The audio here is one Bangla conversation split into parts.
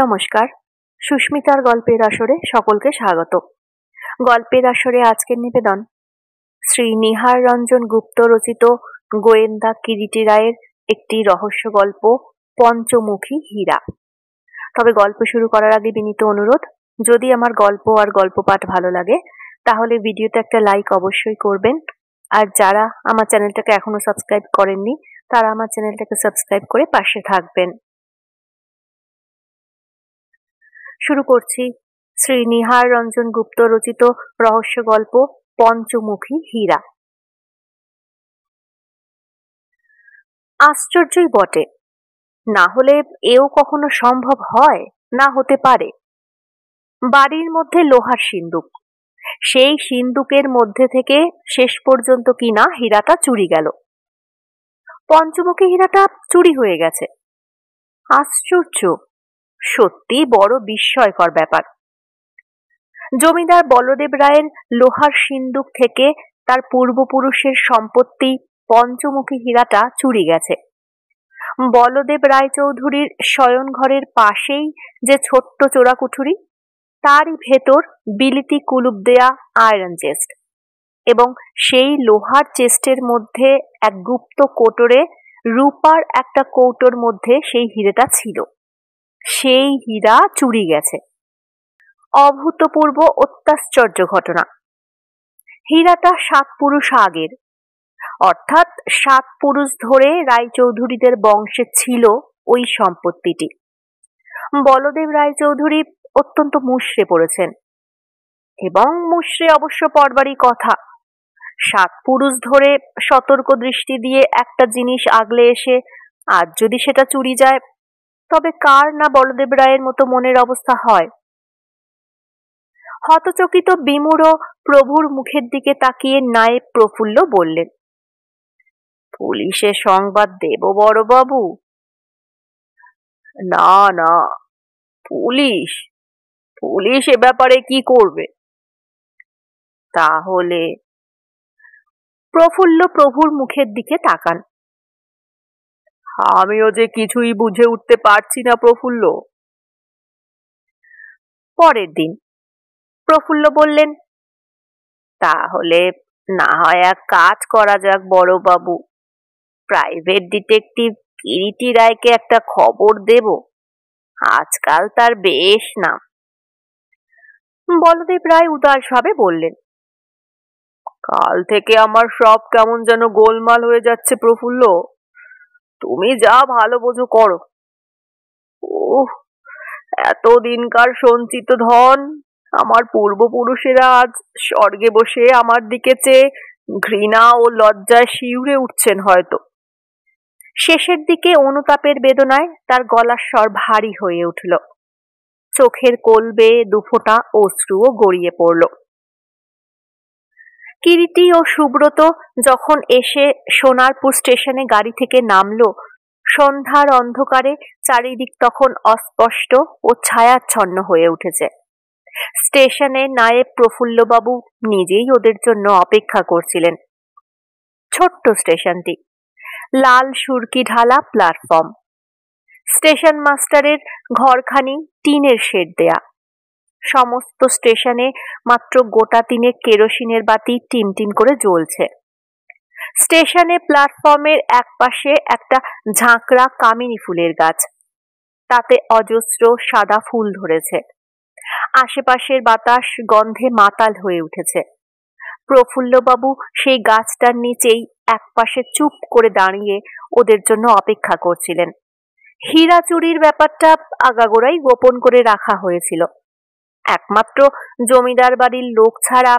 নমস্কার সুস্মিতার গল্পের আসরে সকলকে স্বাগত গল্পের আসরে আজকের নিবেদন শ্রী নিহার রঞ্জন গুপ্ত রচিত গোয়েন্দা কিরিটি রায়ের একটি রহস্য গল্প পঞ্চমুখী হীরা তবে গল্প শুরু করার আগে বিনীত অনুরোধ যদি আমার গল্প আর গল্প পাঠ ভালো লাগে তাহলে ভিডিওতে একটা লাইক অবশ্যই করবেন আর যারা আমার চ্যানেলটাকে এখনো সাবস্ক্রাইব করেননি তারা আমার চ্যানেলটাকে সাবস্ক্রাইব করে পাশে থাকবেন শুরু করছি শ্রী নিহার রঞ্জন গুপ্ত রচিত রহস্য গল্প পঞ্চমুখী হীরা আশ্চর্যই বটে না হলে এও কখনো সম্ভব হয় না হতে পারে বাড়ির মধ্যে লোহার সিন্দুক সেই সিন্দুকের মধ্যে থেকে শেষ পর্যন্ত কিনা হীরাটা চুরি গেল পঞ্চমুখী হীরাটা চুরি হয়ে গেছে আশ্চর্য সত্যি বড় বিস্ময়কর ব্যাপার জমিদার বলদেব রায়ের লোহার সিন্দুক থেকে তার পূর্বপুরুষের সম্পত্তি পঞ্চমুখী হীরাটা চুরি গেছে বলদেব রায়চৌধুরীর ঘরের পাশেই যে ছোট্ট চোরাকুঠুরি তারই ভেতর বিলিতি কুলুপ দেয়া আয়রন চেস্ট এবং সেই লোহার চেস্টের মধ্যে এক গুপ্ত কোটরে রূপার একটা কৌটোর মধ্যে সেই হিরেটা ছিল সেই হীরা চুরি গেছে অভূতপূর্ব অত্যাশ্চর্য ঘটনা হীরাটা সাত পুরুষ আগের অর্থাৎ সাত পুরুষ ধরে রায়চৌধুরীদের বংশে ছিল ওই সম্পত্তিটি বলদেব রায়চৌধুরী অত্যন্ত মুশড়ে পড়েছেন এবং মুশড়ে অবশ্য পড়বারই কথা সাত পুরুষ ধরে সতর্ক দৃষ্টি দিয়ে একটা জিনিস আগলে এসে আর যদি সেটা চুরি যায় তবে কার না বলদেব রায়ের মতো মনের অবস্থা হয় হতচকিত বিমুড় প্রভুর মুখের দিকে তাকিয়ে নায়েব প্রফুল্ল বললেন পুলিশে সংবাদ দেব বড়বাবু না না পুলিশ পুলিশ এ ব্যাপারে কি করবে তাহলে প্রফুল্ল প্রভুর মুখের দিকে তাকান আমিও যে কিছুই বুঝে উঠতে পারছি না প্রফুল্ল পরের দিন প্রফুল্ল বললেন তাহলে না হয় এক কাজ করা যাক বড়বাবু প্রাইভেট ডিটেকটিভ কিরিটি রায়কে একটা খবর দেব আজকাল তার বেশ নাম বলদেব রায় উদাসভাবে বললেন কাল থেকে আমার সব কেমন যেন গোলমাল হয়ে যাচ্ছে প্রফুল্ল তুমি যা ভালো বোঝো করো এত দিনকার সঞ্চিত ধন আমার পূর্বপুরুষেরা আজ স্বর্গে বসে আমার দিকে চেয়ে ঘৃণা ও লজ্জায় শিউরে উঠছেন হয়তো শেষের দিকে অনুতাপের বেদনায় তার গলার স্বর ভারী হয়ে উঠল চোখের কোলবে দুফোঁটা অশ্রুও গড়িয়ে পড়ল কিরিটি ও সুব্রত যখন এসে সোনারপুর স্টেশনে গাড়ি থেকে নামল সন্ধ্যার অন্ধকারে চারিদিক তখন অস্পষ্ট ও ছায়াচ্ছন্ন হয়ে উঠেছে স্টেশনে নায়েব প্রফুল্লবাবু নিজেই ওদের জন্য অপেক্ষা করছিলেন ছোট্ট স্টেশনটি লাল সুরকি ঢালা প্ল্যাটফর্ম স্টেশন মাস্টারের ঘরখানি টিনের শেড দেয়া সমস্ত স্টেশনে মাত্র গোটা তিনে কেরোসিনের বাতি টিমটিম করে জ্বলছে স্টেশনে প্ল্যাটফর্মের একপাশে একটা ঝাঁকড়া কামিনী ফুলের গাছ তাতে অজস্র সাদা ফুল ধরেছে আশেপাশের বাতাস গন্ধে মাতাল হয়ে উঠেছে প্রফুল্লবাবু সেই গাছটার নিচেই একপাশে চুপ করে দাঁড়িয়ে ওদের জন্য অপেক্ষা করছিলেন হীরা চুরির ব্যাপারটা আগাগোড়াই গোপন করে রাখা হয়েছিল একমাত্র জমিদার বাড়ির লোক ছাড়া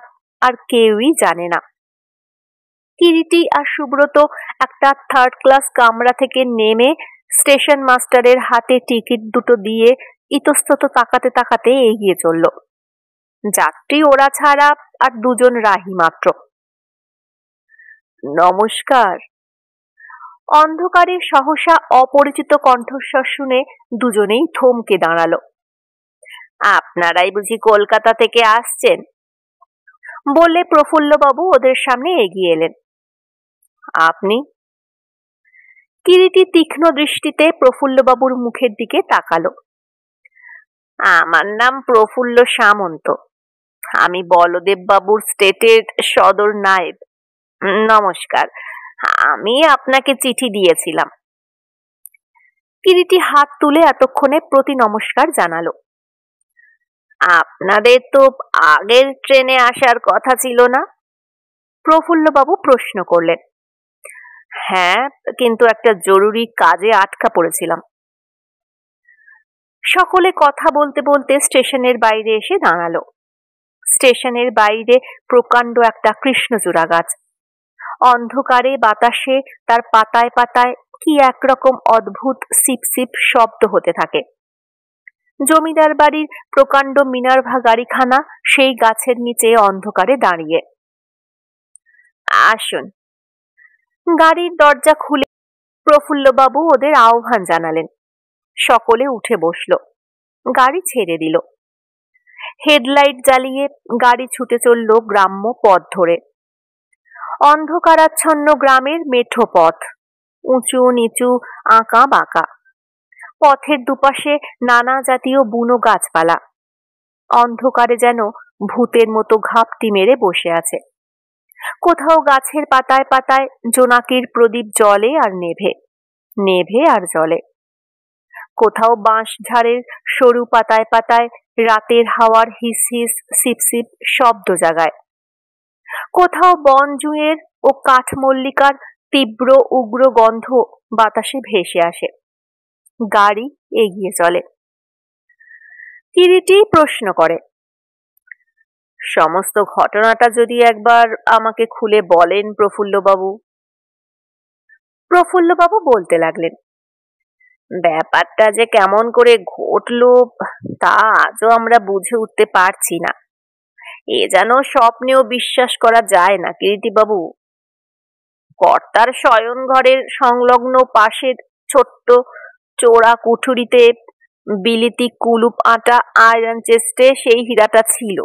আর কেউই জানে না কিরিটি আর সুব্রত একটা থার্ড ক্লাস কামরা থেকে নেমে স্টেশন মাস্টারের হাতে টিকিট দুটো দিয়ে ইতস্তত তাকাতে তাকাতে এগিয়ে চলল যাত্রী ওরা ছাড়া আর দুজন রাহি মাত্র নমস্কার অন্ধকারে সহসা অপরিচিত কণ্ঠস্বর শুনে দুজনেই থমকে দাঁড়ালো আপনারাই বুঝি কলকাতা থেকে আসছেন বলে প্রফুল্লবাবু ওদের সামনে এগিয়ে এলেন আপনি কিরিটি তীক্ষ্ণ দৃষ্টিতে প্রফুল্লবাবুর মুখের দিকে তাকালো আমার নাম প্রফুল্ল সামন্ত আমি বলদেববাবুর স্টেটের সদর নায়েব নমস্কার আমি আপনাকে চিঠি দিয়েছিলাম কিরিটি হাত তুলে এতক্ষণে প্রতি নমস্কার জানালো আপনাদের তো আগের ট্রেনে আসার কথা ছিল না প্রফুল্লবাবু প্রশ্ন করলেন হ্যাঁ কিন্তু একটা জরুরি কাজে আটকা পড়েছিলাম সকলে কথা বলতে বলতে স্টেশনের বাইরে এসে দাঁড়ালো স্টেশনের বাইরে প্রকাণ্ড একটা কৃষ্ণচূড়া গাছ অন্ধকারে বাতাসে তার পাতায় পাতায় কি একরকম অদ্ভুত সিপ শব্দ হতে থাকে জমিদার বাড়ির প্রকাণ্ড মিনারভা গাড়িখানা সেই গাছের নিচে অন্ধকারে দাঁড়িয়ে আসুন গাড়ির দরজা খুলে প্রফুল্লবাবু ওদের আহ্বান জানালেন সকলে উঠে বসল গাড়ি ছেড়ে দিল হেডলাইট জ্বালিয়ে গাড়ি ছুটে চলল গ্রাম্য পথ ধরে অন্ধকারাচ্ছন্ন গ্রামের মেঠো পথ উঁচু নিচু আঁকা বাঁকা পথের দুপাশে নানা জাতীয় বুনো গাছপালা অন্ধকারে যেন ভূতের মতো ঘাপটি মেরে বসে আছে কোথাও গাছের পাতায় পাতায় জোনাকির প্রদীপ জলে আর নেভে নেভে আর জলে কোথাও বাঁশ ঝাড়ের সরু পাতায় পাতায় রাতের হাওয়ার হিস হিস সিপসিপ শব্দ জাগায় কোথাও বন জুঁয়ের ও কাঠমল্লিকার তীব্র উগ্র গন্ধ বাতাসে ভেসে আসে গাড়ি এগিয়ে চলে কিরিটি প্রশ্ন করে সমস্ত ঘটনাটা যদি একবার আমাকে খুলে বলেন প্রফুল্লবাবু প্রফুল্লবাবু বলতে লাগলেন ব্যাপারটা যে কেমন করে ঘটল তা আজও আমরা বুঝে উঠতে পারছি না এ যেন স্বপ্নেও বিশ্বাস করা যায় না কিরিটিবাবু কর্তার শয়ন ঘরের সংলগ্ন পাশের ছোট্ট চোরা কুঠুরিতে বিলিতি কুলুপ আটা আয়রন চেস্টে সেই হীরাটা ছিল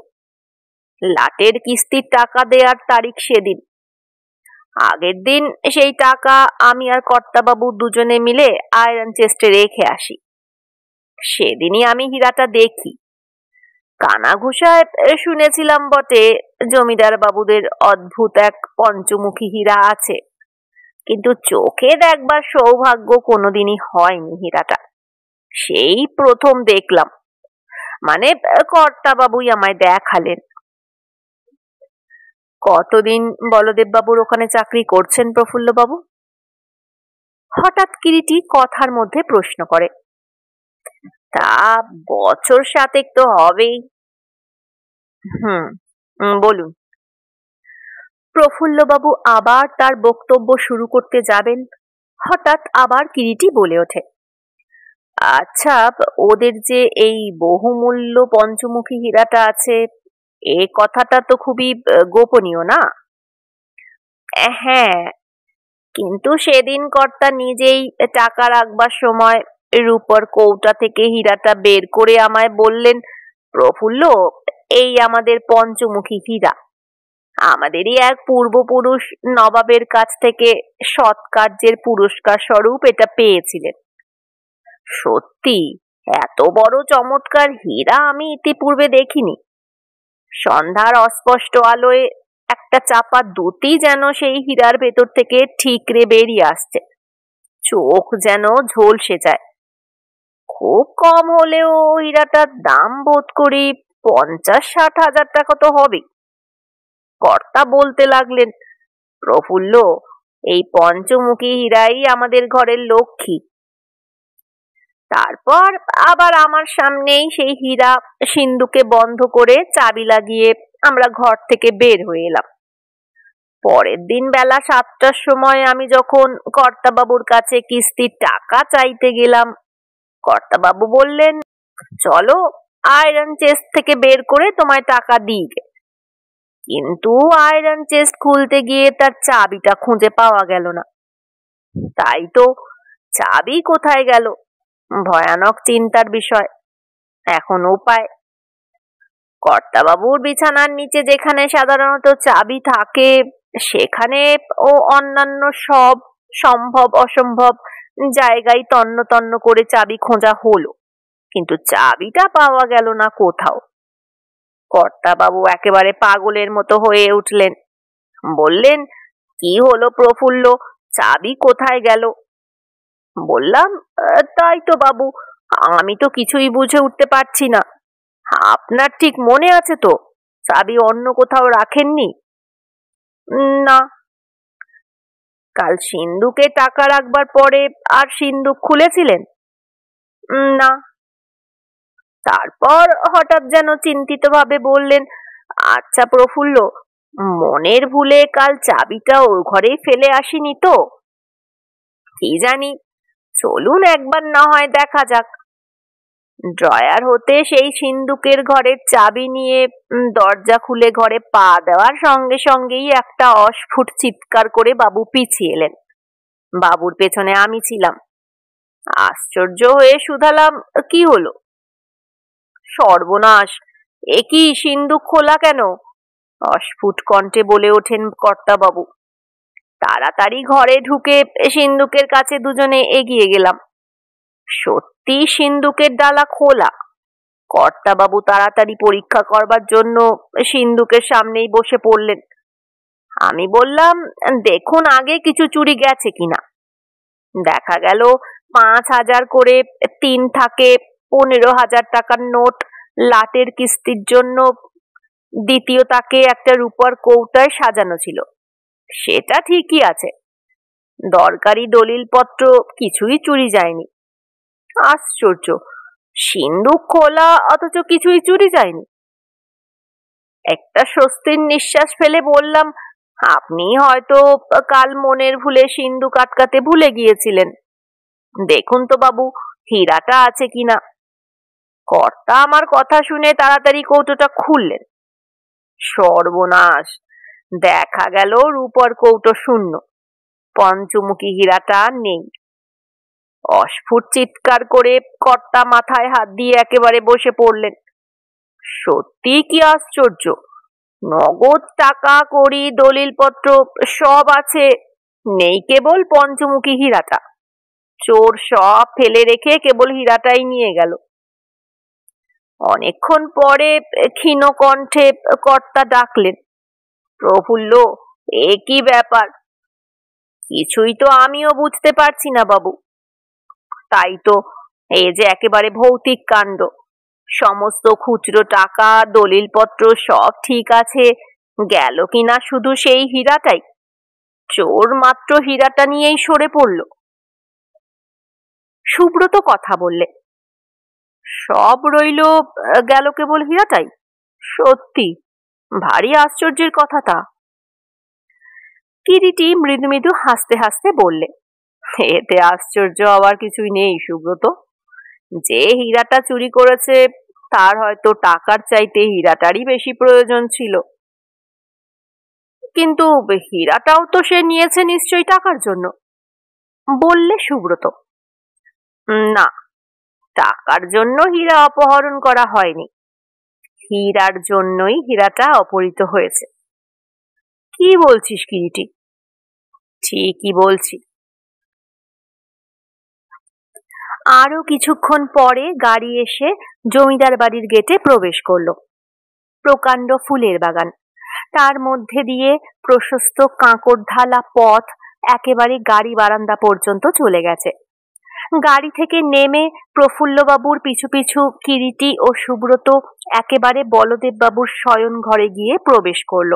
লাটের কিস্তির টাকা দেওয়ার তারিখ সেদিন আগের দিন সেই টাকা আমি আর কর্তাবাবু দুজনে মিলে আয়রন চেস্টে রেখে আসি সেদিনই আমি হীরাটা দেখি ঘোষায় শুনেছিলাম বটে জমিদার বাবুদের অদ্ভুত এক পঞ্চমুখী হীরা আছে কিন্তু চোখে দেখবার সৌভাগ্য কোনোদিনই হয়নি হীরাটা সেই প্রথম দেখলাম মানে কর্তাবাবুই আমায় দেখালেন কতদিন বলদেববাবুর ওখানে চাকরি করছেন প্রফুল্লবাবু হঠাৎ কিরিটি কথার মধ্যে প্রশ্ন করে তা বছর সাতেক তো হবেই হুম বলুন প্রফুল্লবাবু আবার তার বক্তব্য শুরু করতে যাবেন হঠাৎ আবার কিরিটি বলে ওঠে আচ্ছা ওদের যে এই বহুমূল্য পঞ্চমুখী হীরাটা আছে এ কথাটা তো খুবই গোপনীয় না হ্যাঁ কিন্তু সেদিন কর্তা নিজেই টাকা রাখবার সময় রূপর কৌটা থেকে হীরাটা বের করে আমায় বললেন প্রফুল্ল এই আমাদের পঞ্চমুখী হীরা আমাদেরই এক পূর্বপুরুষ নবাবের কাছ থেকে সৎ কার্যের পুরস্কার স্বরূপ এটা পেয়েছিলেন সত্যি এত বড় চমৎকার হীরা আমি ইতিপূর্বে দেখিনি সন্ধ্যার অস্পষ্ট আলোয় একটা চাপা দুতি যেন সেই হীরার ভেতর থেকে ঠিকরে বেরিয়ে আসছে চোখ যেন ঝলসে যায় খুব কম হলেও হীরাটার দাম বোধ করি পঞ্চাশ ষাট হাজার টাকা তো হবেই কর্তা বলতে লাগলেন প্রফুল্ল এই পঞ্চমুখী হীরাই আমাদের ঘরের লক্ষ্মী তারপর আবার আমার সামনেই সেই হীরা সিন্ধুকে বন্ধ করে চাবি লাগিয়ে আমরা ঘর থেকে বের হয়ে এলাম পরের দিন বেলা সাতটার সময় আমি যখন কর্তাবাবুর কাছে কিস্তির টাকা চাইতে গেলাম কর্তাবাবু বললেন চলো আয়রন চেস্ট থেকে বের করে তোমায় টাকা দিই কিন্তু আয়রন চেস্ট খুলতে গিয়ে তার চাবিটা খুঁজে পাওয়া গেল না তাই তো চাবি কোথায় গেল ভয়ানক চিন্তার বিষয় এখন উপায় কর্তাবাবুর বিছানার নিচে যেখানে সাধারণত চাবি থাকে সেখানে ও অন্যান্য সব সম্ভব অসম্ভব জায়গায় তন্ন তন্ন করে চাবি খোঁজা হলো কিন্তু চাবিটা পাওয়া গেল না কোথাও কর্তাবাবু একেবারে পাগলের মতো হয়ে উঠলেন বললেন কি হলো প্রফুল্ল চাবি কোথায় গেল বললাম তাই তো বাবু আমি তো কিছুই বুঝে উঠতে পারছি না আপনার ঠিক মনে আছে তো চাবি অন্য কোথাও রাখেননি না কাল সিন্ধুকে টাকা রাখবার পরে আর সিন্ধুক খুলেছিলেন না তারপর হঠাৎ যেন চিন্তিতভাবে বললেন আচ্ছা প্রফুল্ল মনের ভুলে কাল চাবিটা ওর ঘরেই ফেলে আসিনি তো কি জানি চলুন একবার না হয় দেখা যাক ড্রয়ার হতে সেই সিন্দুকের ঘরের চাবি নিয়ে দরজা খুলে ঘরে পা দেওয়ার সঙ্গে সঙ্গেই একটা অস্ফুট চিৎকার করে বাবু পিছিয়ে এলেন বাবুর পেছনে আমি ছিলাম আশ্চর্য হয়ে শুধালাম কি হলো সর্বনাশ এ কি খোলা কেন অস্ফুট কণ্ঠে বলে ওঠেন কর্তাবাবু তাড়াতাড়ি ঘরে ঢুকে সিন্ধুকের কাছে দুজনে এগিয়ে গেলাম সত্যি সিন্ধুকের ডালা খোলা কর্তাবাবু তাড়াতাড়ি পরীক্ষা করবার জন্য সিন্ধুকের সামনেই বসে পড়লেন আমি বললাম দেখুন আগে কিছু চুরি গেছে কিনা দেখা গেল পাঁচ হাজার করে তিন থাকে পনেরো হাজার টাকার নোট লাটের কিস্তির জন্য দ্বিতীয় তাকে একটা রূপার কৌটায় সাজানো ছিল সেটা ঠিকই আছে দরকারি দলিলপত্র কিছুই চুরি যায়নি আশ্চর্য সিন্ধু খোলা অথচ কিছুই চুরি যায়নি একটা স্বস্তির নিঃশ্বাস ফেলে বললাম আপনি হয়তো কাল মনের ভুলে সিন্ধু কাটকাতে ভুলে গিয়েছিলেন দেখুন তো বাবু হীরাটা আছে কিনা কর্তা আমার কথা শুনে তাড়াতাড়ি কৌটোটা খুললেন সর্বনাশ দেখা গেল রূপর কৌটো শূন্য পঞ্চমুখী হীরাটা নেই অস্ফুট চিৎকার করে কর্তা মাথায় হাত দিয়ে একেবারে বসে পড়লেন সত্যি কি আশ্চর্য নগদ টাকা করি দলিলপত্র সব আছে নেই কেবল পঞ্চমুখী হীরাটা চোর সব ফেলে রেখে কেবল হীরাটাই নিয়ে গেল অনেকক্ষণ পরে ক্ষীণ কণ্ঠে কর্তা ডাকলেন প্রফুল্ল এ কি ব্যাপার কিছুই তো আমিও বুঝতে পারছি না বাবু তাই তো এ যে একেবারে ভৌতিক কাণ্ড সমস্ত খুচরো টাকা দলিলপত্র সব ঠিক আছে গেল কিনা শুধু সেই হীরাটাই চোর মাত্র হীরাটা নিয়েই সরে পড়ল সুব্রত কথা বললে সব রইল গেল কেবল হীরাটাই সত্যি ভারী আশ্চর্যের কথা তা কিরিটি মৃদু মৃদু হাসতে হাসতে বললে এতে আশ্চর্য হওয়ার কিছুই নেই সুব্রত যে হীরাটা চুরি করেছে তার হয়তো টাকার চাইতে হীরাটারই বেশি প্রয়োজন ছিল কিন্তু হীরাটাও তো সে নিয়েছে নিশ্চয়ই টাকার জন্য বললে সুব্রত না টাকার জন্য হীরা অপহরণ করা হয়নি হীরার জন্যই হীরাটা অপহৃত হয়েছে কি বলছিস কিরিটি ঠিকই বলছি আরো কিছুক্ষণ পরে গাড়ি এসে জমিদার বাড়ির গেটে প্রবেশ করল প্রকাণ্ড ফুলের বাগান তার মধ্যে দিয়ে প্রশস্ত কাঁকড় ঢালা পথ একেবারে গাড়ি বারান্দা পর্যন্ত চলে গেছে গাড়ি থেকে নেমে প্রফুল্লবাবুর পিছু পিছু কিরিটি ও সুব্রত একেবারে বলদেববাবুর শয়ন ঘরে গিয়ে প্রবেশ করল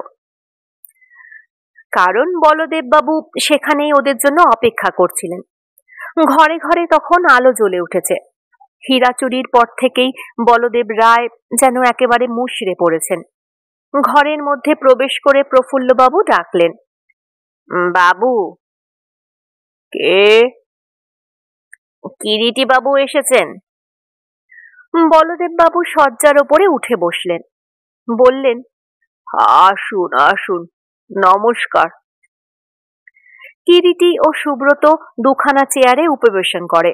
কারণ বলদেববাবু সেখানেই ওদের জন্য অপেক্ষা করছিলেন ঘরে ঘরে তখন আলো জ্বলে উঠেছে হীরাচুরির পর থেকেই বলদেব রায় যেন একেবারে মুশড়ে পড়েছেন ঘরের মধ্যে প্রবেশ করে প্রফুল্লবাবু ডাকলেন বাবু কে বাবু এসেছেন বলদেববাবু শয্যার ওপরে উঠে বসলেন বললেন আসুন আসুন নমস্কার কিরিটি ও সুব্রত দুখানা চেয়ারে উপবেশন করে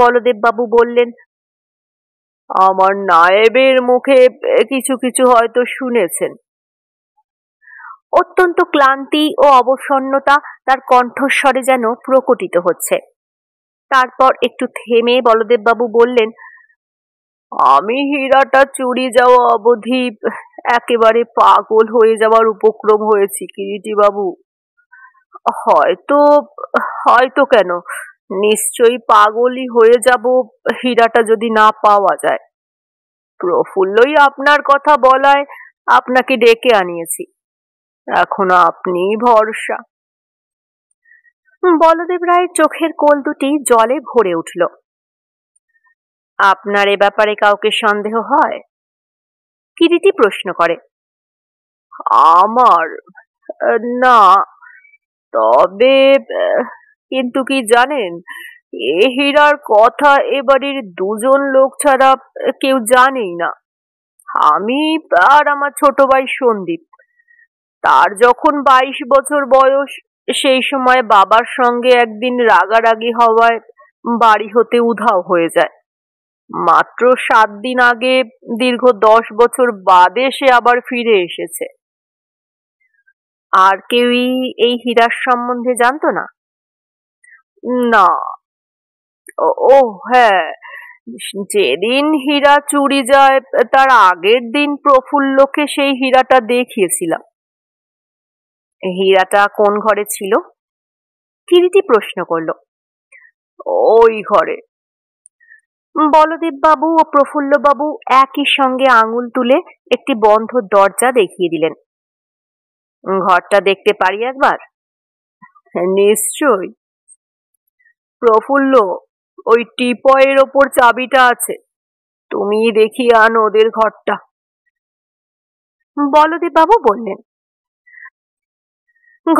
বলদেববাবু বললেন আমার নায়েবের মুখে কিছু কিছু হয়তো শুনেছেন অত্যন্ত ক্লান্তি ও অবসন্নতা তার কণ্ঠস্বরে যেন প্রকটিত হচ্ছে তারপর একটু থেমে বলদেববাবু বললেন আমি হীরাটা চুরি যাওয়া অবধি একেবারে পাগল হয়ে যাওয়ার উপক্রম হয়েছি কিরিটি বাবু হয়তো হয়তো কেন নিশ্চয়ই পাগলই হয়ে যাব হীরাটা যদি না পাওয়া যায় প্রফুল্লই আপনার কথা বলায় আপনাকে ডেকে আনিয়েছি এখন আপনি ভরসা বলদেব রায়ের চোখের কোল দুটি জলে ভরে উঠল আপনার এ ব্যাপারে কাউকে সন্দেহ হয় কিরিটি প্রশ্ন করে আমার না তবে কিন্তু কি জানেন এ হীরার কথা এবারের দুজন লোক ছাড়া কেউ জানেই না আমি আর আমার ছোট ভাই সন্দীপ তার যখন বাইশ বছর বয়স সেই সময় বাবার সঙ্গে একদিন রাগারাগি হওয়ায় বাড়ি হতে উধাও হয়ে যায় মাত্র সাত দিন আগে দীর্ঘ দশ বছর বাদে সে আবার ফিরে এসেছে আর কেউই এই হীরার সম্বন্ধে জানতো না না ও হ্যাঁ যেদিন হীরা চুরি যায় তার আগের দিন প্রফুল্লকে সেই হীরাটা দেখিয়েছিলাম হীরাটা কোন ঘরে ছিল কিরিটি প্রশ্ন করল ওই ঘরে বলদেববাবু ও প্রফুল্লবাবু একই সঙ্গে আঙুল তুলে একটি বন্ধ দরজা দেখিয়ে দিলেন ঘরটা দেখতে পারি একবার নিশ্চয় প্রফুল্ল ওই টিপয়ের ওপর চাবিটা আছে তুমি দেখি আন ওদের ঘরটা বলদেববাবু বললেন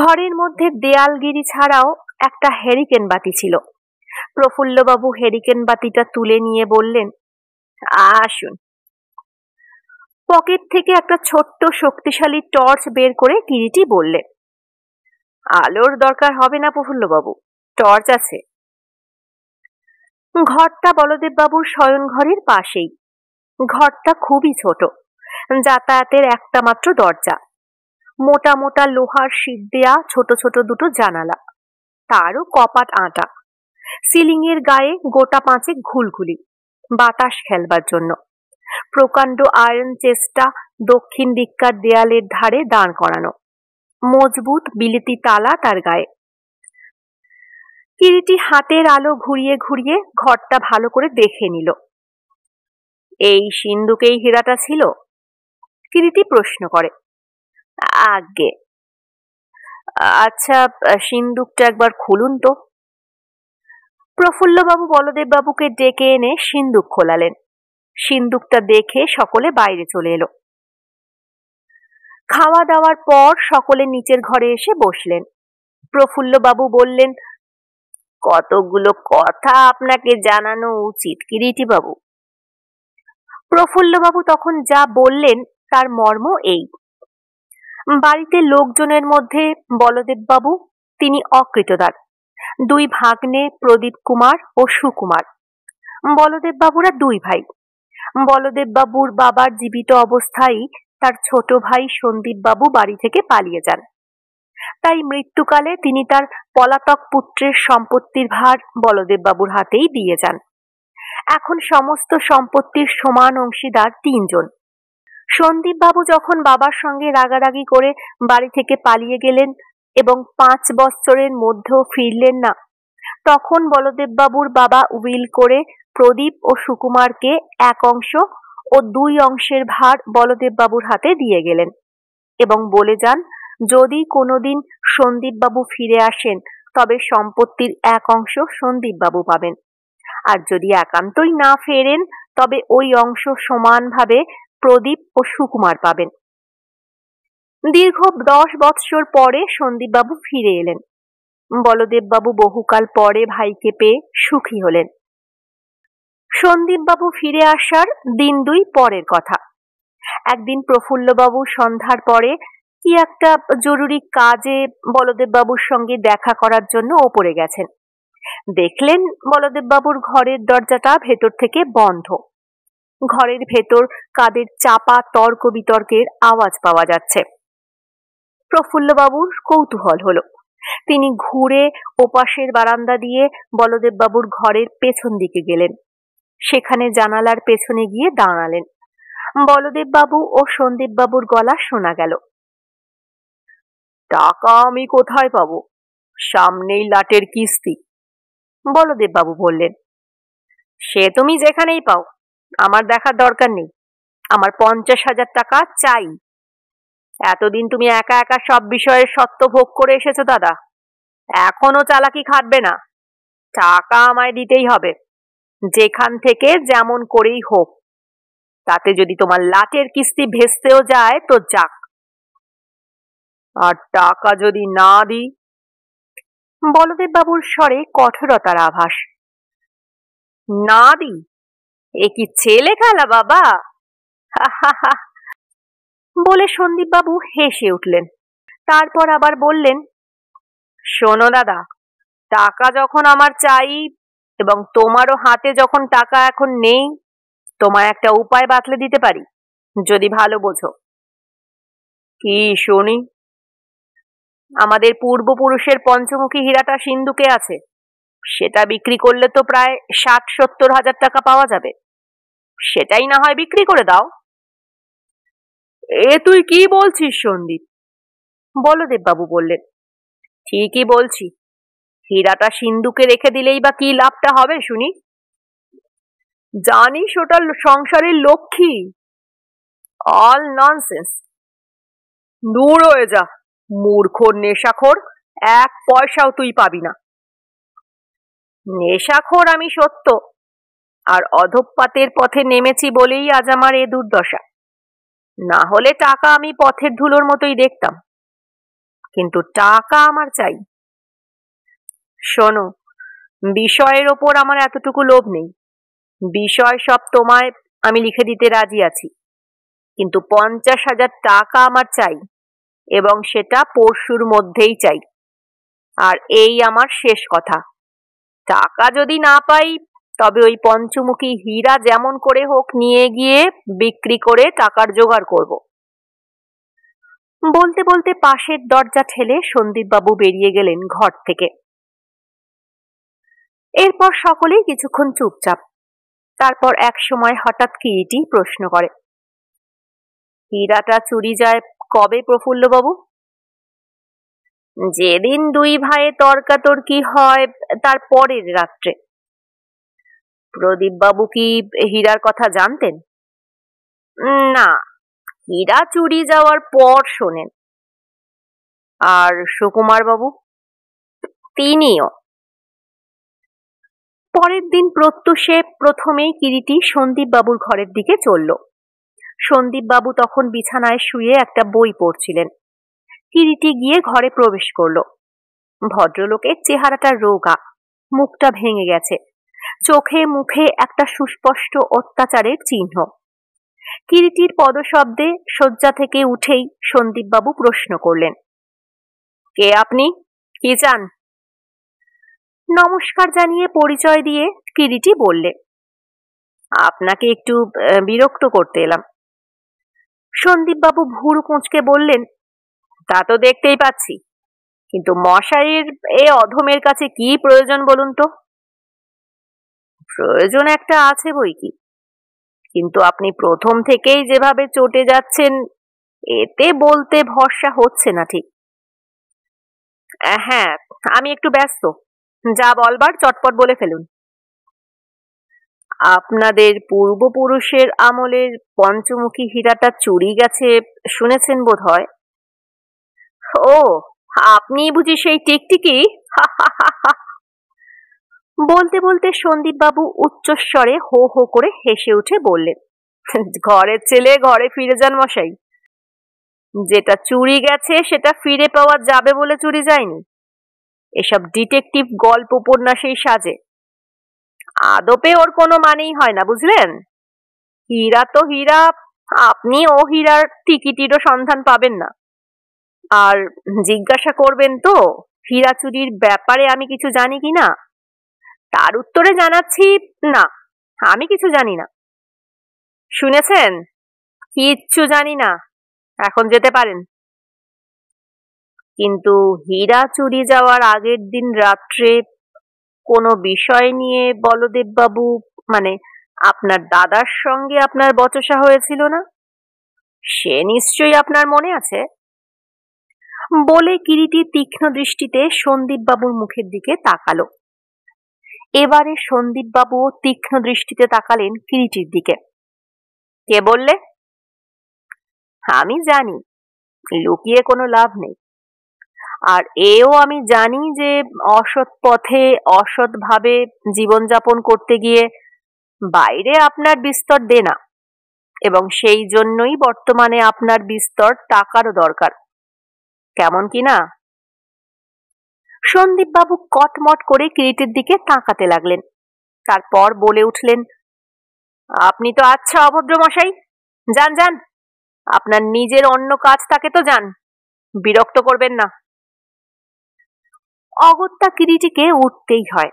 ঘরের মধ্যে দেয়ালগিরি ছাড়াও একটা হেরিকেন বাতি ছিল প্রফুল্লবাবু হেরিকেন বাতিটা তুলে নিয়ে বললেন আসুন পকেট থেকে একটা ছোট্ট শক্তিশালী টর্চ বের করে কিরিটি বললেন আলোর দরকার হবে না প্রফুল্লবাবু টর্চ আছে ঘরটা বলদেববাবুর শয়ন ঘরের পাশেই ঘরটা খুবই ছোট যাতায়াতের একটা মাত্র দরজা মোটা মোটা লোহার শীত দেয়া ছোট ছোট দুটো জানালা তারও কপাট আটা সিলিংয়ের গায়ে গোটা পাঁচে ঘুলঘুলি বাতাস খেলবার জন্য প্রকাণ্ড আয়রন চেষ্টা দক্ষিণ দিককার দেয়ালের ধারে দাঁড় করানো মজবুত বিলিতি তালা তার গায়ে কিরিটি হাতের আলো ঘুরিয়ে ঘুরিয়ে ঘরটা ভালো করে দেখে নিল এই সিন্ধুকেই হীরাটা ছিল কিরিটি প্রশ্ন করে আজ্ঞে আচ্ছা সিন্দুকটা একবার খুলুন তো প্রফুল্লবাবু বলদেববাবুকে ডেকে এনে সিন্দুক খোলালেন সিন্দুকটা দেখে সকলে বাইরে চলে এলো খাওয়া দাওয়ার পর সকলে নিচের ঘরে এসে বসলেন প্রফুল্লবাবু বললেন কতগুলো কথা আপনাকে জানানো উচিত কিরিটিবাবু প্রফুল্লবাবু তখন যা বললেন তার মর্ম এই বাড়িতে লোকজনের মধ্যে বলদেববাবু তিনি অকৃতদার দুই ভাগ্নে প্রদীপ কুমার ও সুকুমার বলদেববাবুরা দুই ভাই বলদেববাবুর বাবার জীবিত অবস্থায় তার ছোট ভাই সন্দীপবাবু বাড়ি থেকে পালিয়ে যান তাই মৃত্যুকালে তিনি তার পলাতক পুত্রের সম্পত্তির ভার বলদেববাবুর হাতেই দিয়ে যান এখন সমস্ত সম্পত্তির সমান অংশীদার তিনজন সন্দীপবাবু যখন বাবার সঙ্গে রাগারাগি করে বাড়ি থেকে পালিয়ে গেলেন এবং পাঁচ বছরের মধ্যেও ফিরলেন না তখন বলদেববাবুর বাবা উইল করে প্রদীপ ও সুকুমারকে এক অংশ ও দুই অংশের ভার বলদেববাবুর হাতে দিয়ে গেলেন এবং বলে যান যদি কোনোদিন সন্দীপবাবু ফিরে আসেন তবে সম্পত্তির এক অংশ সন্দীপবাবু পাবেন আর যদি একান্তই না ফেরেন তবে ওই অংশ সমানভাবে প্রদীপ ও সুকুমার পাবেন দীর্ঘ দশ বৎসর পরে সন্দীপবাবু ফিরে এলেন বলদেববাবু বহুকাল পরে ভাইকে পেয়ে সুখী হলেন সন্দীপবাবু ফিরে আসার দিন দুই পরের কথা একদিন প্রফুল্লবাবু সন্ধ্যার পরে কি একটা জরুরি কাজে বলদেববাবুর সঙ্গে দেখা করার জন্য ওপরে গেছেন দেখলেন বলদেববাবুর ঘরের দরজাটা ভেতর থেকে বন্ধ ঘরের ভেতর কাদের চাপা তর্ক বিতর্কের আওয়াজ পাওয়া যাচ্ছে প্রফুল্লবাবুর কৌতূহল হলো তিনি ঘুরে ওপাশের বারান্দা দিয়ে বলদেববাবুর ঘরের পেছন দিকে গেলেন সেখানে জানালার পেছনে গিয়ে দাঁড়ালেন বলদেববাবু ও সন্দীপবাবুর গলা শোনা গেল টাকা আমি কোথায় পাব সামনেই লাটের কিস্তি বলদেববাবু বললেন সে তুমি যেখানেই পাও আমার দেখার দরকার নেই আমার পঞ্চাশ হাজার টাকা চাই এতদিন তুমি একা একা সব বিষয়ের সত্য ভোগ করে এসেছো দাদা এখনো চালাকি খাটবে না টাকা আমায় দিতেই হবে যেখান থেকে যেমন করেই হোক তাতে যদি তোমার লাটের কিস্তি ভেস্তেও যায় তো যাক আর টাকা যদি না দিই বলদেববাবুর স্বরে কঠোরতার আভাস না দিই এ কি ছেলে খালা বাবা বলে সন্দীপবাবু হেসে উঠলেন তারপর আবার বললেন শোনো দাদা টাকা যখন আমার চাই এবং তোমারও হাতে যখন টাকা এখন নেই তোমায় একটা উপায় বাতলে দিতে পারি যদি ভালো বোঝো কি শুনি আমাদের পূর্বপুরুষের পঞ্চমুখী হীরাটা সিন্ধুকে আছে সেটা বিক্রি করলে তো প্রায় ষাট সত্তর হাজার টাকা পাওয়া যাবে সেটাই না হয় বিক্রি করে দাও এ তুই কি বলছিস সন্দীপ দেববাবু বললেন ঠিকই বলছি হীরাটা সিন্ধুকে রেখে দিলেই বা কি লাভটা হবে শুনি জানিস ওটা সংসারের লক্ষ্মী অল ননসেন্স দূর হয়ে যা মূর্খর নেশাখোর এক পয়সাও তুই পাবি না নেশাখোর আমি সত্য আর অধপাতের পথে নেমেছি বলেই আজ আমার এ দুর্দশা না হলে টাকা আমি পথের ধুলোর মতোই দেখতাম কিন্তু টাকা আমার চাই শোনো বিষয়ের ওপর আমার এতটুকু লোভ নেই বিষয় সব তোমায় আমি লিখে দিতে রাজি আছি কিন্তু পঞ্চাশ হাজার টাকা আমার চাই এবং সেটা পরশুর মধ্যেই চাই আর এই আমার শেষ কথা টাকা যদি না পাই তবে ওই পঞ্চমুখী হীরা যেমন করে হোক নিয়ে গিয়ে বিক্রি করে টাকার জোগাড় করব বলতে বলতে পাশের দরজা ঠেলে সন্দীপবাবু বেরিয়ে গেলেন ঘর থেকে এরপর সকলেই কিছুক্ষণ চুপচাপ তারপর এক সময় হঠাৎ কিরিটি প্রশ্ন করে হীরাটা চুরি যায় কবে প্রফুল্লবাবু যেদিন দুই ভাইয়ে তর্কাতর্কি হয় তার পরের রাত্রে প্রদীপবাবু কি হীরার কথা জানতেন না হীরা চুরি যাওয়ার পর শোনেন আর সুকুমারবাবু তিনিও পরের দিন প্রত্যুষে প্রথমেই কিরিটি সন্দীপবাবুর ঘরের দিকে চলল সন্দীপবাবু তখন বিছানায় শুয়ে একটা বই পড়ছিলেন কিরিটি গিয়ে ঘরে প্রবেশ করল ভদ্রলোকের চেহারাটা রোগা মুখটা ভেঙে গেছে চোখে মুখে একটা সুস্পষ্ট অত্যাচারের চিহ্ন কিরিটির পদশব্দে শয্যা থেকে উঠেই সন্দীপবাবু প্রশ্ন করলেন কে আপনি কি চান নমস্কার জানিয়ে পরিচয় দিয়ে কিরিটি বললে আপনাকে একটু বিরক্ত করতে এলাম সন্দীপবাবু ভুরু কুঁচকে বললেন তা তো দেখতেই পাচ্ছি কিন্তু মশাইয়ের এ অধমের কাছে কি প্রয়োজন বলুন তো প্রয়োজন একটা আছে বই কি কিন্তু আপনি প্রথম থেকেই যেভাবে চটে যাচ্ছেন এতে বলতে ভরসা হচ্ছে না ঠিক হ্যাঁ আমি একটু ব্যস্ত যা বলবার চটপট বলে ফেলুন আপনাদের পূর্বপুরুষের আমলের পঞ্চমুখী হীরাটা চুরি গেছে শুনেছেন বোধ হয় ও আপনি বুঝি সেই টিকটিকি বলতে বলতে সন্দীপবাবু উচ্চস্বরে হো হো করে হেসে উঠে বললেন ঘরের ছেলে ঘরে ফিরে যান মশাই যেটা চুরি গেছে সেটা ফিরে পাওয়া যাবে বলে চুরি যায়নি এসব ডিটেকটিভ গল্প উপন্যাসেই সাজে আদপে ওর কোনো মানেই হয় না বুঝলেন হীরা তো হীরা আপনি ও হীরার টিকিটিরও সন্ধান পাবেন না আর জিজ্ঞাসা করবেন তো হীরা চুরির ব্যাপারে আমি কিছু জানি কি না তার উত্তরে জানাচ্ছি না আমি কিছু জানি না শুনেছেন কিচ্ছু জানি না এখন যেতে পারেন কিন্তু হীরা চুরি যাওয়ার আগের দিন রাত্রে কোনো বিষয় নিয়ে বলদেববাবু মানে আপনার দাদার সঙ্গে আপনার বচসা হয়েছিল না সে নিশ্চয়ই আপনার মনে আছে বলে কিরিটি তীক্ষ্ণ দৃষ্টিতে সন্দীপবাবুর মুখের দিকে তাকালো এবারে সন্দীপবাবু তীক্ষ্ণ দৃষ্টিতে তাকালেন কিরিটির দিকে কে বললে আমি জানি লুকিয়ে কোনো লাভ নেই আর এও আমি জানি যে অসৎ পথে অসৎভাবে জীবনযাপন করতে গিয়ে বাইরে আপনার বিস্তর দেনা এবং সেই জন্যই বর্তমানে আপনার বিস্তর টাকারও দরকার কেমন কি না সন্দীপবাবু কটমট করে কিরিটের দিকে তাকাতে লাগলেন তারপর বলে উঠলেন আপনি তো আচ্ছা অভদ্রমশাই যান যান আপনার নিজের অন্য কাজ তাকে তো যান বিরক্ত করবেন না অগত্যা কিরিটিকে উঠতেই হয়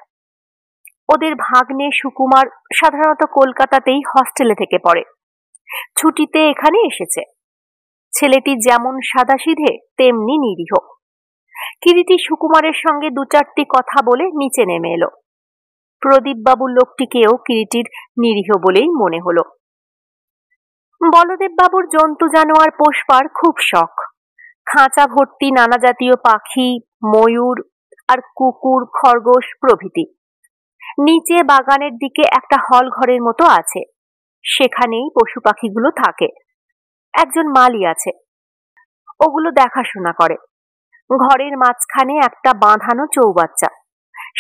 ওদের ভাগ্নে সুকুমার সাধারণত কলকাতাতেই হস্টেলে থেকে পড়ে ছুটিতে এখানে এসেছে ছেলেটি যেমন সাদাসিধে তেমনি নিরীহ কিরিটি সুকুমারের সঙ্গে দু চারটি কথা বলে নিচে নেমে এলো প্রদীপবাবুর লোকটিকেও কিরিটির নিরীহ বলেই মনে হল বলদেববাবুর জন্তু জানোয়ার পোষবার খুব শখ খাঁচা ভর্তি নানা জাতীয় পাখি ময়ূর আর কুকুর খরগোশ প্রভৃতি নিচে বাগানের দিকে একটা হল ঘরের মতো আছে সেখানেই পশু পাখিগুলো থাকে একজন মালি আছে ওগুলো দেখাশোনা করে ঘরের মাঝখানে একটা বাঁধানো চৌবাচ্চা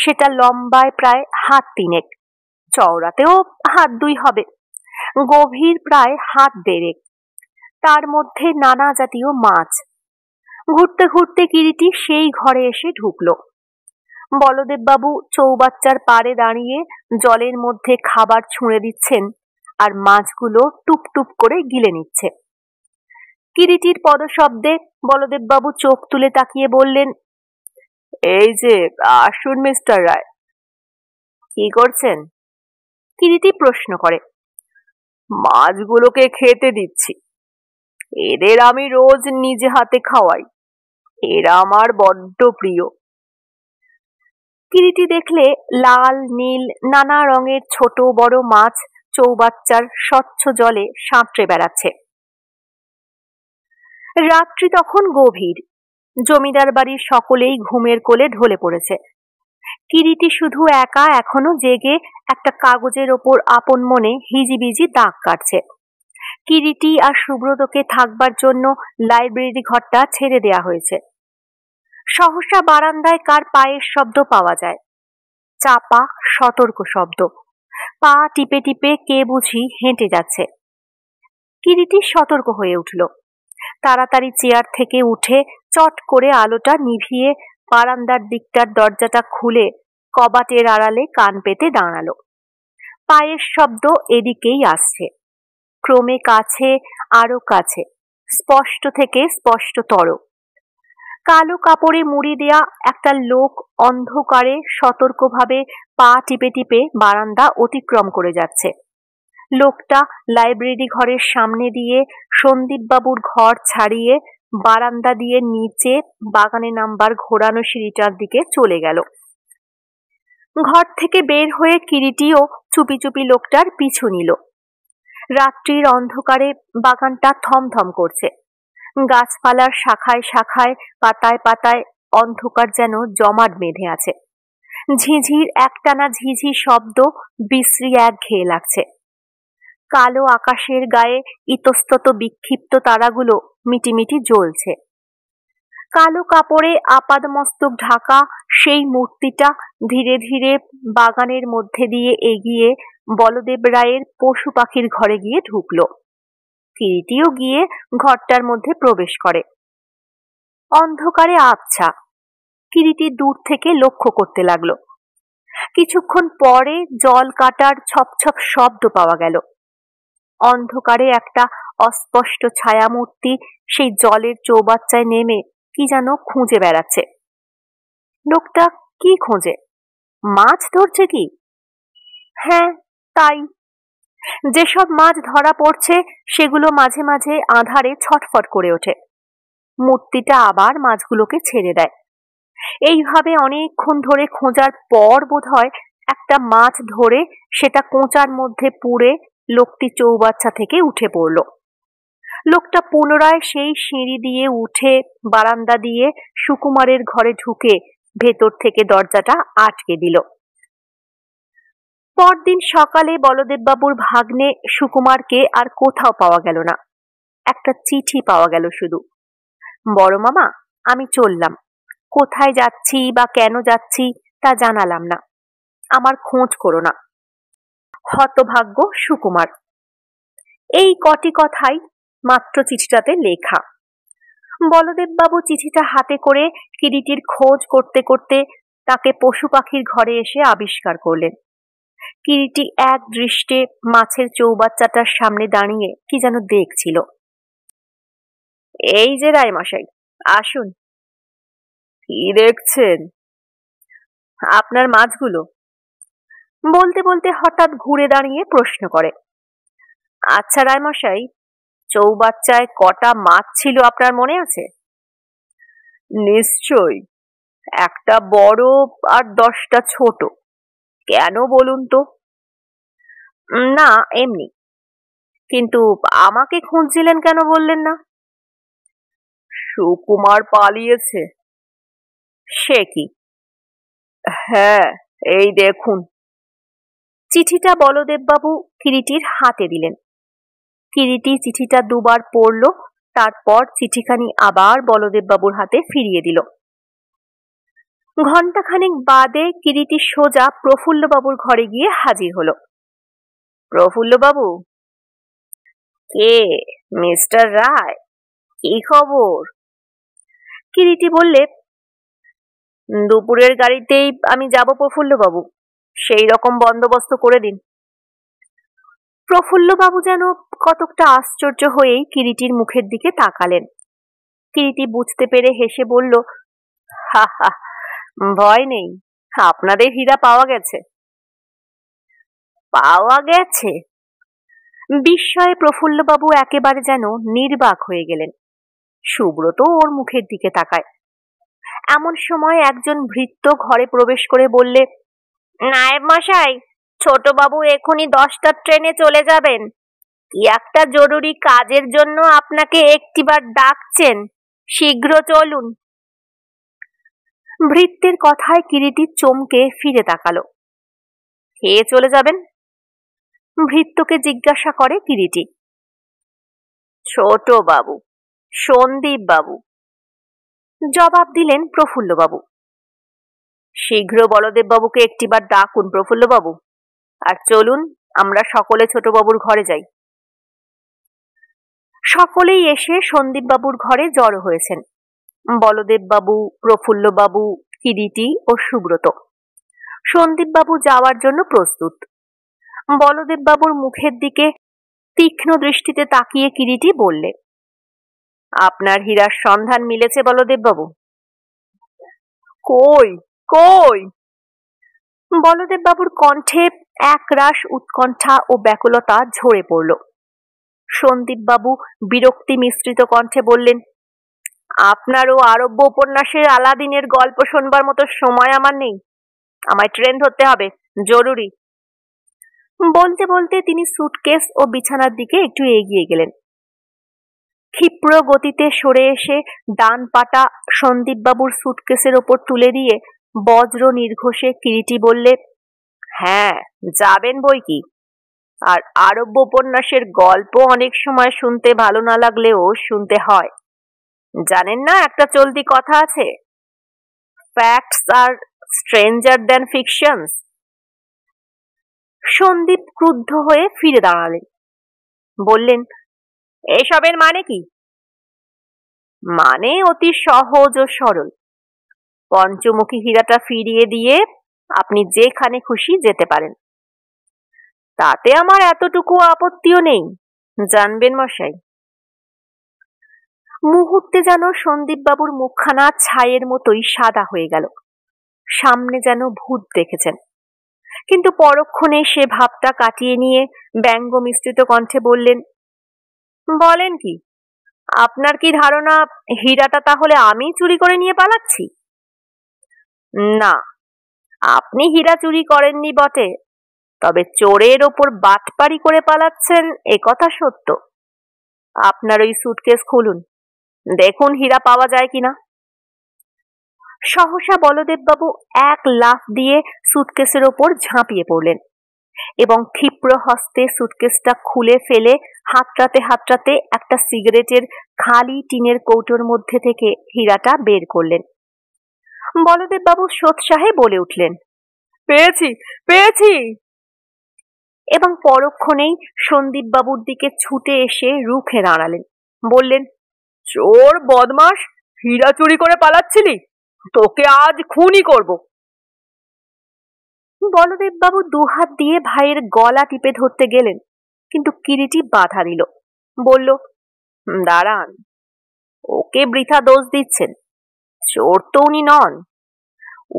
সেটা লম্বায় প্রায় হাত তিনেক চওড়াতেও হাত দুই হবে গভীর প্রায় হাত দেড়েক তার মধ্যে নানা জাতীয় মাছ ঘুরতে ঘুরতে কিরিটি সেই ঘরে এসে ঢুকল বলদেববাবু চৌবাচ্চার পাড়ে দাঁড়িয়ে জলের মধ্যে খাবার ছুঁড়ে দিচ্ছেন আর মাছগুলো টুপটুপ করে গিলে নিচ্ছে কিরিটির পদশব্দে বলদেববাবু চোখ তুলে তাকিয়ে বললেন এই যে আসুন মিস্টার রায় কি করছেন কিরিটি প্রশ্ন করে মাছগুলোকে খেতে দিচ্ছি এদের আমি রোজ নিজে হাতে খাওয়াই এরা আমার বড্ড প্রিয় কিরিটি দেখলে লাল নীল নানা রঙের ছোট বড় মাছ চৌবাচ্চার স্বচ্ছ জলে সাঁতরে বেড়াচ্ছে রাত্রি তখন গভীর জমিদার বাড়ির সকলেই ঘুমের কোলে ঢলে পড়েছে কিরিটি শুধু একা এখনো জেগে একটা কাগজের ওপর আপন মনে হিজিবিজি দাগ কাটছে কিরিটি আর সুব্রতকে থাকবার জন্য লাইব্রেরি ঘরটা ছেড়ে দেয়া হয়েছে সহসা বারান্দায় কার পায়ের শব্দ পাওয়া যায় চাপা সতর্ক শব্দ পা টিপে টিপে কে বুঝি হেঁটে যাচ্ছে কিরিটি সতর্ক হয়ে উঠল তাড়াতাড়ি চেয়ার থেকে উঠে চট করে আলোটা নিভিয়ে বারান্দার দিকটার দরজাটা খুলে কবাটের আড়ালে কান পেতে দাঁড়ালো পায়ের শব্দ এদিকেই আসছে ক্রমে কাছে আরো কাছে স্পষ্ট থেকে স্পষ্টতর কালো কাপড়ে মুড়ি দেয়া একটা লোক অন্ধকারে সতর্কভাবে পা টিপে টিপে বারান্দা অতিক্রম করে যাচ্ছে লোকটা লাইব্রেরি ঘরের সামনে দিয়ে সন্দীপবাবুর ঘর ছাড়িয়ে বারান্দা দিয়ে নিচে বাগানে নাম্বার ঘোরানো সিঁড়িটার দিকে চলে গেল ঘর থেকে বের হয়ে কিরিটিও চুপি চুপি লোকটার পিছু নিল রাত্রির অন্ধকারে বাগানটা থমথম করছে গাছপালার শাখায় শাখায় পাতায় পাতায় অন্ধকার যেন জমাট বেঁধে আছে ঝিঝির একটানা ঝিঝি শব্দ বিশ্রী এক ঘেয়ে লাগছে কালো আকাশের গায়ে ইতস্তত বিক্ষিপ্ত তারাগুলো মিটিমিটি জ্বলছে কালো কাপড়ে আপাদমস্তক ঢাকা সেই মূর্তিটা ধীরে ধীরে বাগানের মধ্যে দিয়ে এগিয়ে বলদেব রায়ের পশু পাখির ঘরে গিয়ে ঢুকল কিরিটিও গিয়ে ঘরটার মধ্যে প্রবেশ করে অন্ধকারে আচ্ছা কিরিটি দূর থেকে লক্ষ্য করতে লাগলো কিছুক্ষণ পরে জল কাটার ছপ ছপ শব্দ পাওয়া গেল অন্ধকারে একটা অস্পষ্ট ছায়ামূর্তি সেই জলের চৌবাচ্চায় নেমে কি যেন খুঁজে বেড়াচ্ছে লোকটা কি খোঁজে মাছ ধরছে কি হ্যাঁ তাই যেসব মাছ ধরা পড়ছে সেগুলো মাঝে মাঝে আধারে ছটফট করে ওঠে মূর্তিটা আবার মাছগুলোকে ছেড়ে দেয় এইভাবে অনেকক্ষণ ধরে খোঁজার পর বোধ হয় একটা মাছ ধরে সেটা কোঁচার মধ্যে পুড়ে লোকটি চৌবাচ্চা থেকে উঠে পড়ল লোকটা পুনরায় সেই সিঁড়ি দিয়ে উঠে বারান্দা দিয়ে সুকুমারের ঘরে ঢুকে ভেতর থেকে দরজাটা আটকে দিল পরদিন সকালে বলদেববাবুর ভাগ্নে সুকুমারকে আর কোথাও পাওয়া গেল না একটা চিঠি পাওয়া গেল শুধু বড় মামা আমি চললাম কোথায় যাচ্ছি বা কেন যাচ্ছি তা জানালাম না আমার খোঁজ করো না হতভাগ্য সুকুমার এই কটি কথাই মাত্র চিঠিটাতে লেখা বলদেববাবু চিঠিটা হাতে করে কিরিটির খোঁজ করতে করতে তাকে পশু পাখির ঘরে এসে আবিষ্কার করলেন কিরিটি এক দৃষ্টে মাছের চৌবাচ্চাটার সামনে দাঁড়িয়ে কি যেন দেখছিল এই যে রায় মশাই আসুন কি দেখছেন আপনার মাছগুলো বলতে বলতে হঠাৎ ঘুরে দাঁড়িয়ে প্রশ্ন করে আচ্ছা রায়মশাই চৌবাচ্চায় কটা মাছ ছিল আপনার মনে আছে নিশ্চয় একটা বড় আর দশটা ছোট কেন বলুন তো না এমনি কিন্তু আমাকে খুঁজছিলেন কেন বললেন না সুকুমার পালিয়েছে সে কি হ্যাঁ এই দেখুন চিঠিটা বলদেববাবু কিরিটির হাতে দিলেন কিরিটি চিঠিটা দুবার পড়ল তারপর চিঠিখানি আবার বলদেববাবুর হাতে ফিরিয়ে দিল ঘন্টাখানিক বাদে কিরিটি সোজা প্রফুল্লবাবুর ঘরে গিয়ে হাজির হল প্রফুল্লবাবু কে মিস্টার রায় কি খবর কিরিটি বললে দুপুরের গাড়িতেই আমি যাব প্রফুল্লবাবু সেই রকম বন্দোবস্ত করে দিন প্রফুল্লবাবু যেন কতকটা আশ্চর্য হয়েই কিরিটির মুখের দিকে তাকালেন কিরিটি বুঝতে পেরে হেসে বলল হা হা ভয় নেই আপনাদের হীরা পাওয়া গেছে পাওয়া গেছে বিস্ময়ে প্রফুল্লবাবু একেবারে যেন নির্বাক হয়ে গেলেন সুব্রত ওর মুখের দিকে তাকায় এমন সময় একজন ভৃত্য ঘরে প্রবেশ করে বললে নায়েব মশাই ছোটবাবু এখনই দশটার ট্রেনে চলে যাবেন কি একটা জরুরি কাজের জন্য আপনাকে একটিবার ডাকছেন শীঘ্র চলুন ভৃত্যের কথায় কিরিটি চমকে ফিরে তাকালো খেয়ে চলে যাবেন ভৃত্যকে জিজ্ঞাসা করে কিরিটি ছোট বাবু সন্দীপ বাবু জবাব দিলেন প্রফুল্লবাবু শীঘ্র বলদেববাবুকে একটিবার ডাকুন প্রফুল্লবাবু আর চলুন আমরা সকলে ছোটবাবুর ঘরে যাই সকলেই এসে সন্দীপবাবুর ঘরে জড়ো হয়েছেন বলদেববাবু প্রফুল্লবাবু কিরিটি ও সুব্রত সন্দীপবাবু যাওয়ার জন্য প্রস্তুত বলদেববাবুর মুখের দিকে তীক্ষ্ণ দৃষ্টিতে তাকিয়ে কিরিটি বললে আপনার হীরার সন্ধান মিলেছে বলদেববাবু কই কই বলদেববাবুর কণ্ঠে একরাশ উৎকণ্ঠা ও ব্যাকুলতা ঝরে পড়ল সন্দীপবাবু বিরক্তি মিশ্রিত কণ্ঠে বললেন আপনারও আরব্য উপন্যাসের আলাদিনের গল্প শোনবার মতো সময় আমার নেই আমায় ট্রেন ধরতে হবে জরুরি বলতে বলতে তিনি সুটকেস ও বিছানার দিকে একটু এগিয়ে গেলেন ক্ষিপ্র গতিতে সরে এসে ডান পাটা সন্দীপবাবুর সুটকেসের ওপর তুলে দিয়ে বজ্র নির্ঘোষে কিরিটি বললে হ্যাঁ যাবেন বই কি আর আরব্য উপন্যাসের গল্প অনেক সময় শুনতে ভালো না লাগলেও শুনতে হয় জানেন না একটা চলতি কথা আছে ফ্যাক্টস আর স্ট্রেঞ্জার দেন ফিকশনস সন্দীপ ক্রুদ্ধ হয়ে ফিরে দাঁড়ালেন বললেন এসবের মানে কি মানে অতি সহজ ও সরল পঞ্চমুখী হীরাটা ফিরিয়ে দিয়ে আপনি যেখানে খুশি যেতে পারেন তাতে আমার এতটুকু আপত্তিও নেই জানবেন মশাই মুহূর্তে যেন সন্দীপবাবুর মুখখানা ছায়ের মতোই সাদা হয়ে গেল সামনে যেন ভূত দেখেছেন কিন্তু পরক্ষণে সে ভাবটা কাটিয়ে নিয়ে ব্যঙ্গ মিশ্রিত কণ্ঠে বললেন বলেন কি আপনার কি ধারণা হীরাটা তাহলে আমি চুরি করে নিয়ে পালাচ্ছি না আপনি হীরা চুরি করেননি বটে তবে চোরের ওপর বাটপারি করে পালাচ্ছেন এ কথা সত্য আপনার ওই সুটকেস খুলুন দেখুন হীরা পাওয়া যায় কিনা সহসা বলদেববাবু এক লাফ দিয়ে সুটকেসের ওপর ঝাঁপিয়ে পড়লেন এবং ক্ষিপ্র হস্তে সুটকেসটা খুলে ফেলে হাতরাতে হাতরাতে একটা সিগারেটের খালি টিনের কৌটোর মধ্যে থেকে হীরাটা বের করলেন বাবু সোৎসাহে বলে উঠলেন পেয়েছি পেয়েছি এবং পরক্ষণেই সন্দীপবাবুর দিকে ছুটে এসে রুখে দাঁড়ালেন বললেন চোর বদমাস হীরা চুরি করে পালাচ্ছিলি তোকে আজ খুনই করব বলদেববাবু দুহাত দিয়ে ভাইয়ের গলা টিপে ধরতে গেলেন কিন্তু কিরিটি বাধা দিল বলল দাঁড়ান ওকে বৃথা দোষ দিচ্ছেন চোর তো উনি নন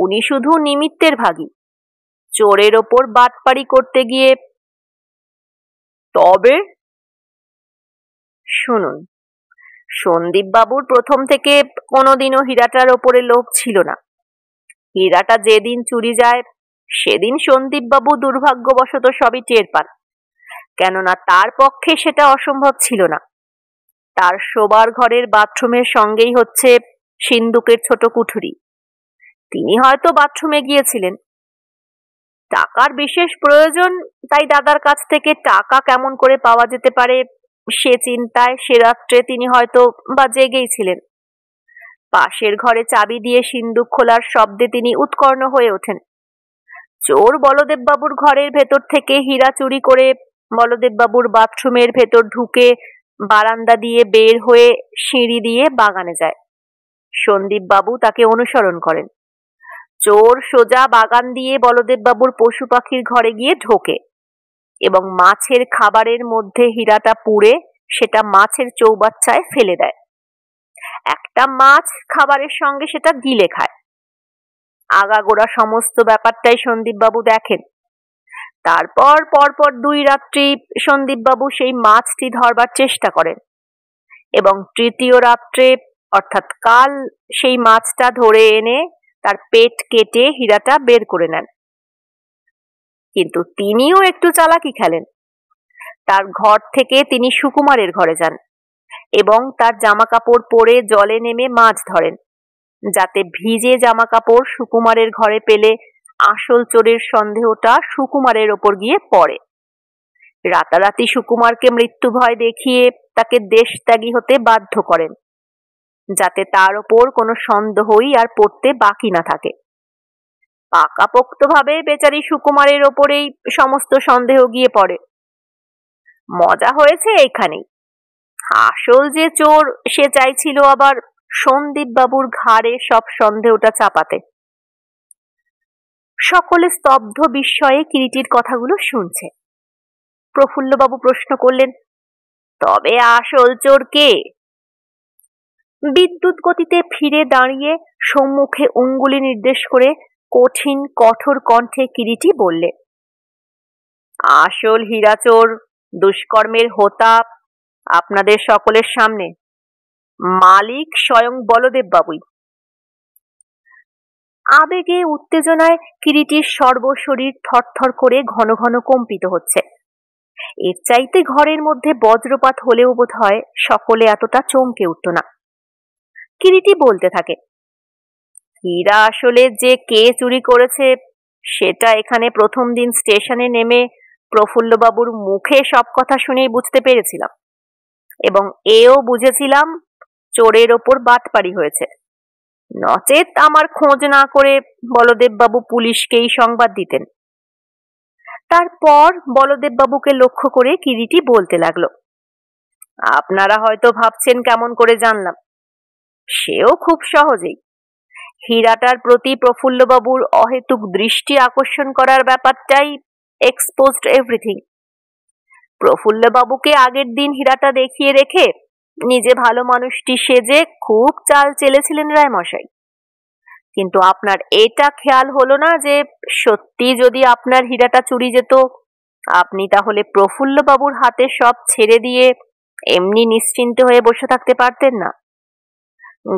উনি শুধু নিমিত্তের ভাগী চোরের ওপর বাটপাড়ি করতে গিয়ে তবে শুনুন সন্দীপ বাবুর প্রথম থেকে কোনোদিনও হীরাটার ওপরে লোভ ছিল না হীরাটা যেদিন চুরি যায় সেদিন সন্দীপ বাবু দুর্ভাগ্যবশত সবই টের পান কেননা তার পক্ষে সেটা অসম্ভব ছিল না তার শোবার ঘরের বাথরুমের সঙ্গেই হচ্ছে সিন্দুকের ছোট কুঠুরি তিনি হয়তো বাথরুমে গিয়েছিলেন টাকার বিশেষ প্রয়োজন তাই দাদার কাছ থেকে টাকা কেমন করে পাওয়া যেতে পারে সে চিন্তায় সে রাত্রে তিনি হয়তো বা জেগেই ছিলেন পাশের ঘরে চাবি দিয়ে সিন্দুক খোলার শব্দে তিনি উৎকর্ণ হয়ে ওঠেন চোর বলদেববাবুর ঘরের ভেতর থেকে হীরা চুরি করে বলদেববাবুর বাথরুমের ভেতর ঢুকে বারান্দা দিয়ে বের হয়ে সিঁড়ি দিয়ে বাগানে যায় সন্দীপবাবু তাকে অনুসরণ করেন চোর সোজা বাগান দিয়ে বলদেববাবুর পশু পাখির ঘরে গিয়ে ঢোকে এবং মাছের খাবারের মধ্যে হীরাটা পুড়ে সেটা মাছের চৌবাচ্চায় ফেলে দেয় একটা মাছ খাবারের সঙ্গে সেটা গিলে খায় আগাগোড়া সমস্ত ব্যাপারটাই সন্দীপবাবু দেখেন তারপর পরপর দুই রাত্রি সন্দীপবাবু সেই মাছটি ধরবার চেষ্টা করেন এবং তৃতীয় রাত্রে অর্থাৎ কাল সেই মাছটা ধরে এনে তার পেট কেটে হীরাটা বের করে নেন কিন্তু তিনিও একটু চালাকি খেলেন তার ঘর থেকে তিনি সুকুমারের ঘরে যান এবং তার জামা কাপড় পরে জলে নেমে মাছ ধরেন যাতে ভিজে জামা কাপড় সুকুমারের ঘরে পেলে আসল চোরের সন্দেহটা সুকুমারের ওপর গিয়ে পড়ে রাতারাতি সুকুমারকে মৃত্যু ভয় দেখিয়ে তাকে দেশত্যাগী হতে বাধ্য করেন যাতে তার ওপর কোনো সন্দেহই আর পড়তে বাকি না থাকে পাকাপোক্তভাবে বেচারি সুকুমারের ওপরেই সমস্ত সন্দেহ গিয়ে পড়ে মজা হয়েছে এইখানেই আসল যে চোর সে চাইছিল আবার সন্দীপবাবুর ঘাড়ে সব সন্দেহটা চাপাতে সকলে স্তব্ধ বিস্ময়ে কিরিটির কথাগুলো শুনছে প্রফুল্লবাবু প্রশ্ন করলেন তবে আসল চোর কে বিদ্যুৎ গতিতে ফিরে দাঁড়িয়ে সম্মুখে অঙ্গুলি নির্দেশ করে কঠিন কঠোর কণ্ঠে কিরিটি বললে আসল হীরাচোর দুষ্কর্মের হোতা আপনাদের সকলের সামনে মালিক স্বয়ং বলদেব বাবুই আবেগে উত্তেজনায় কিরিটির সর্বশরীর থরথর করে ঘন ঘন কম্পিত হচ্ছে এর চাইতে ঘরের মধ্যে বজ্রপাত হলেও বোধ হয় সকলে এতটা চমকে উঠত না কিরিটি বলতে থাকে হীরা আসলে যে কে চুরি করেছে সেটা এখানে প্রথম দিন স্টেশনে নেমে প্রফুল্লবাবুর মুখে সব কথা শুনেই বুঝতে পেরেছিলাম এবং এও বুঝেছিলাম চোরের ওপর পারি হয়েছে নচেত আমার খোঁজ না করে বলদেববাবু পুলিশকেই সংবাদ দিতেন তারপর বলদেববাবুকে লক্ষ্য করে কিরিটি বলতে লাগলো আপনারা হয়তো ভাবছেন কেমন করে জানলাম সেও খুব সহজেই হীরাটার প্রতি প্রফুল্লবাবুর অহেতুক দৃষ্টি আকর্ষণ করার ব্যাপারটাই এক্সপোজড এভরিথিং প্রফুল্লবাবুকে আগের দিন হীরাটা দেখিয়ে রেখে নিজে ভালো মানুষটি সেজে খুব চাল চেলেছিলেন রায়মশাই কিন্তু আপনার এটা খেয়াল হলো না যে সত্যি যদি আপনার হীরাটা চুরি যেত আপনি তাহলে প্রফুল্লবাবুর হাতে সব ছেড়ে দিয়ে এমনি নিশ্চিন্ত হয়ে বসে থাকতে পারতেন না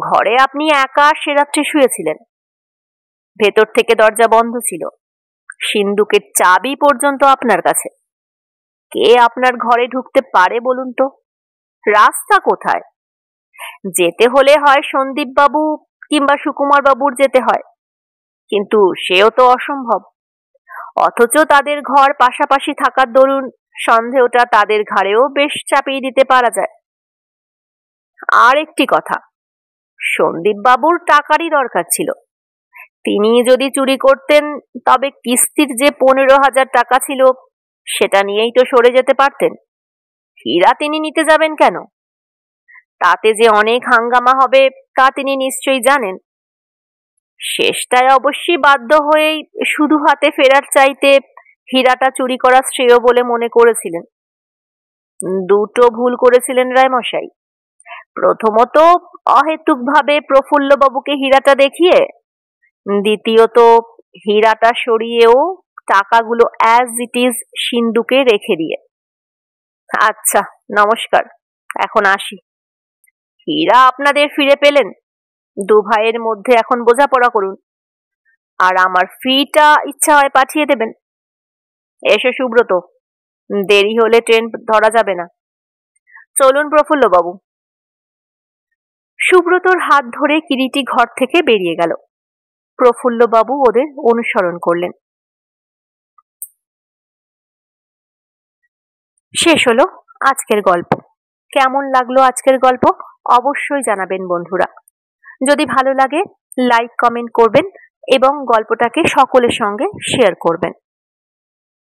ঘরে আপনি একা সে রাত্রে শুয়েছিলেন ভেতর থেকে দরজা বন্ধ ছিল সিন্দুকের চাবি পর্যন্ত আপনার কাছে কে আপনার ঘরে ঢুকতে পারে বলুন তো রাস্তা কোথায় যেতে হলে হয় সন্দীপ বাবু কিংবা সুকুমার বাবুর যেতে হয় কিন্তু সেও তো অসম্ভব অথচ তাদের ঘর পাশাপাশি থাকার দরুন সন্দেহটা তাদের ঘাড়েও বেশ চাপিয়ে দিতে পারা যায় আর একটি কথা সন্দীপবাবুর টাকারই দরকার ছিল তিনি যদি চুরি করতেন তবে কিস্তির যে পনেরো হাজার টাকা ছিল সেটা নিয়েই তো সরে যেতে পারতেন হীরা তিনি নিতে যাবেন কেন তাতে যে অনেক হাঙ্গামা হবে তা তিনি নিশ্চয়ই জানেন শেষটায় অবশ্যই বাধ্য হয়েই শুধু হাতে ফেরার চাইতে হীরাটা চুরি করা শ্রেয় বলে মনে করেছিলেন দুটো ভুল করেছিলেন রায়মশাই প্রথমত অহেতুকভাবে বাবুকে হীরাটা দেখিয়ে দ্বিতীয়ত হীরাটা সরিয়েও টাকাগুলো অ্যাজ ইট ইজ সিন্ধুকে রেখে দিয়ে আচ্ছা নমস্কার এখন আসি হীরা আপনাদের ফিরে পেলেন দু ভাইয়ের মধ্যে এখন বোঝাপড়া করুন আর আমার ফিটা ইচ্ছা হয় পাঠিয়ে দেবেন এসো সুব্রত দেরি হলে ট্রেন ধরা যাবে না চলুন প্রফুল্ল বাবু সুব্রতর হাত ধরে কিরিটি ঘর থেকে বেরিয়ে গেল প্রফুল্লবাবু ওদের অনুসরণ করলেন শেষ হলো আজকের গল্প কেমন লাগলো আজকের গল্প অবশ্যই জানাবেন বন্ধুরা যদি ভালো লাগে লাইক কমেন্ট করবেন এবং গল্পটাকে সকলের সঙ্গে শেয়ার করবেন